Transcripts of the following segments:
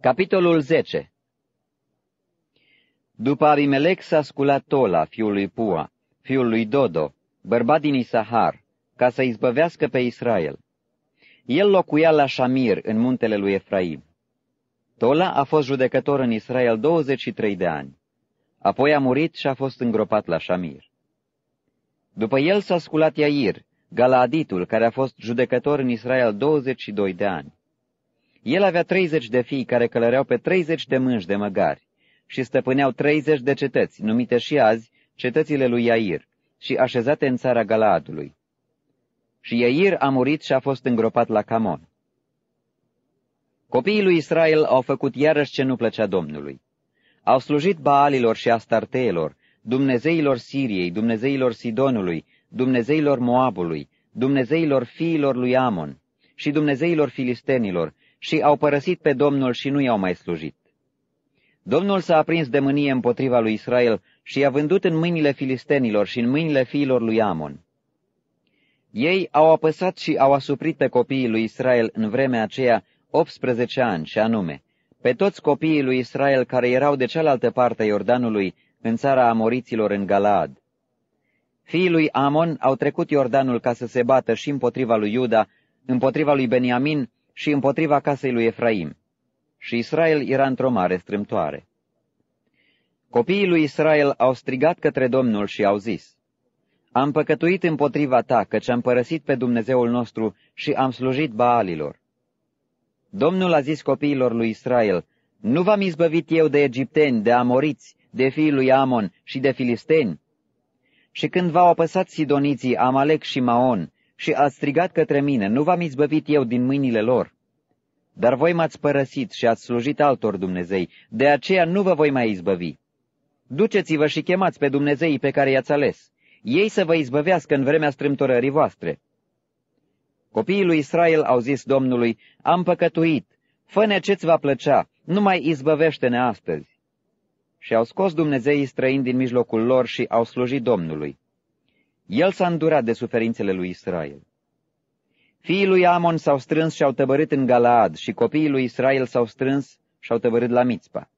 Capitolul 10 După Abimelec s-a sculat Tola, fiul lui Pua, fiul lui Dodo, bărbat din Isahar, ca să izbăvească pe Israel. El locuia la Shamir, în muntele lui Efraim. Tola a fost judecător în Israel 23 de ani. Apoi a murit și a fost îngropat la Shamir. După el s-a sculat Iair, Galaaditul, care a fost judecător în Israel 22 de ani. El avea treizeci de fii care călăreau pe treizeci de mânși de măgari și stăpâneau treizeci de cetăți, numite și azi cetățile lui Iair, și așezate în țara Galaadului. Și Iair a murit și a fost îngropat la Camon. Copiii lui Israel au făcut iarăși ce nu plăcea Domnului. Au slujit Baalilor și Astarteelor, dumnezeilor Siriei, dumnezeilor Sidonului, dumnezeilor Moabului, dumnezeilor fiilor lui Amon și dumnezeilor filistenilor, și au părăsit pe Domnul și nu i-au mai slujit. Domnul s-a aprins de mânie împotriva lui Israel și i-a vândut în mâinile filistenilor și în mâinile fiilor lui Amon. Ei au apăsat și au asuprit pe copiii lui Israel în vremea aceea 18 ani, și anume, pe toți copiii lui Israel care erau de cealaltă parte a Iordanului, în țara amoriților în Galaad. Fiii lui Amon au trecut Iordanul ca să se bată și împotriva lui Iuda, împotriva lui Beniamin și împotriva casei lui Efraim. Și Israel era într-o mare strâmtoare. Copiii lui Israel au strigat către Domnul și au zis, Am păcătuit împotriva ta, căci am părăsit pe Dumnezeul nostru și am slujit Baalilor. Domnul a zis copiilor lui Israel, Nu v-am izbăvit eu de egipteni, de amoriți, de fiii lui Amon și de filisteni? Și când v-au apăsat sidoniții Amalek și Maon, și a strigat către mine, nu v-am izbăvit eu din mâinile lor. Dar voi m-ați părăsit și ați slujit altor Dumnezei, de aceea nu vă voi mai izbăvi. Duceți-vă și chemați pe Dumnezeii pe care i-ați ales. Ei să vă izbăvească în vremea strâmtorării voastre. Copiii lui Israel au zis Domnului, am păcătuit, fă-ne ce-ți va plăcea, nu mai izbăvește-ne astăzi. Și au scos Dumnezeii străini din mijlocul lor și au slujit Domnului. El s-a îndurat de suferințele lui Israel. Fiii lui Amon s-au strâns și au tăbărit în Galaad și copiii lui Israel s-au strâns și au tăbărit la Mițpa.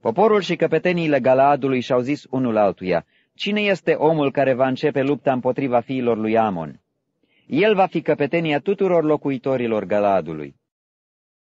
Poporul și căpeteniile Galaadului și-au zis unul altuia, Cine este omul care va începe lupta împotriva fiilor lui Amon? El va fi căpetenia tuturor locuitorilor Galaadului.